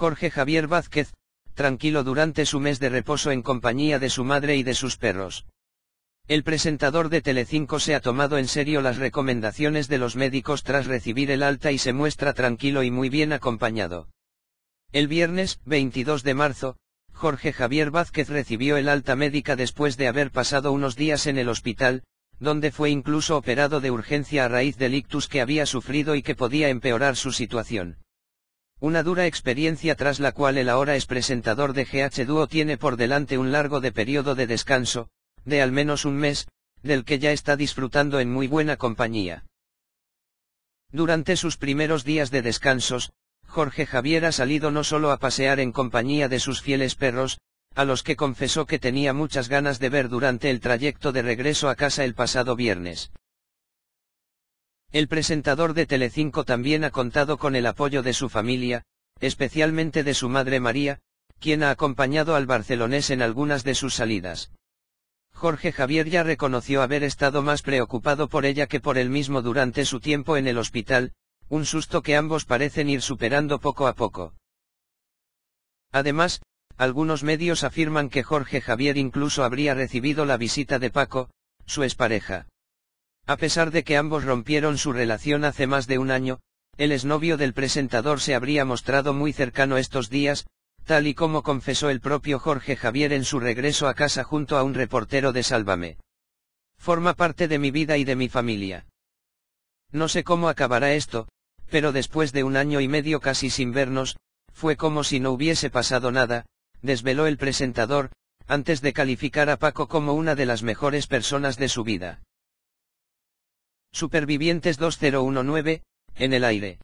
Jorge Javier Vázquez, tranquilo durante su mes de reposo en compañía de su madre y de sus perros. El presentador de Telecinco se ha tomado en serio las recomendaciones de los médicos tras recibir el alta y se muestra tranquilo y muy bien acompañado. El viernes, 22 de marzo, Jorge Javier Vázquez recibió el alta médica después de haber pasado unos días en el hospital, donde fue incluso operado de urgencia a raíz del ictus que había sufrido y que podía empeorar su situación. Una dura experiencia tras la cual el ahora es presentador de GH Duo tiene por delante un largo de periodo de descanso, de al menos un mes, del que ya está disfrutando en muy buena compañía. Durante sus primeros días de descansos, Jorge Javier ha salido no solo a pasear en compañía de sus fieles perros, a los que confesó que tenía muchas ganas de ver durante el trayecto de regreso a casa el pasado viernes. El presentador de Telecinco también ha contado con el apoyo de su familia, especialmente de su madre María, quien ha acompañado al barcelonés en algunas de sus salidas. Jorge Javier ya reconoció haber estado más preocupado por ella que por él mismo durante su tiempo en el hospital, un susto que ambos parecen ir superando poco a poco. Además, algunos medios afirman que Jorge Javier incluso habría recibido la visita de Paco, su expareja. A pesar de que ambos rompieron su relación hace más de un año, el exnovio del presentador se habría mostrado muy cercano estos días, tal y como confesó el propio Jorge Javier en su regreso a casa junto a un reportero de Sálvame. Forma parte de mi vida y de mi familia. No sé cómo acabará esto, pero después de un año y medio casi sin vernos, fue como si no hubiese pasado nada, desveló el presentador, antes de calificar a Paco como una de las mejores personas de su vida. Supervivientes 2019, en el aire.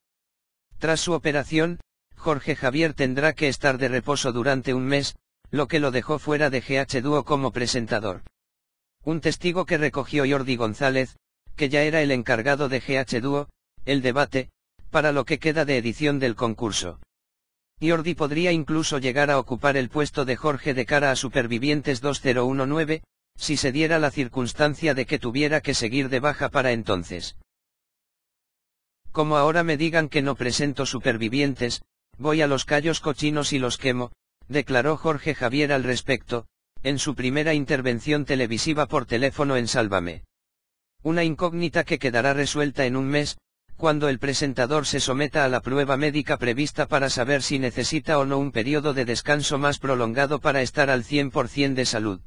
Tras su operación, Jorge Javier tendrá que estar de reposo durante un mes, lo que lo dejó fuera de GH Duo como presentador. Un testigo que recogió Jordi González, que ya era el encargado de GH Duo, el debate, para lo que queda de edición del concurso. Jordi podría incluso llegar a ocupar el puesto de Jorge de cara a Supervivientes 2019, si se diera la circunstancia de que tuviera que seguir de baja para entonces. Como ahora me digan que no presento supervivientes, voy a los callos cochinos y los quemo, declaró Jorge Javier al respecto, en su primera intervención televisiva por teléfono en Sálvame. Una incógnita que quedará resuelta en un mes, cuando el presentador se someta a la prueba médica prevista para saber si necesita o no un periodo de descanso más prolongado para estar al 100% de salud.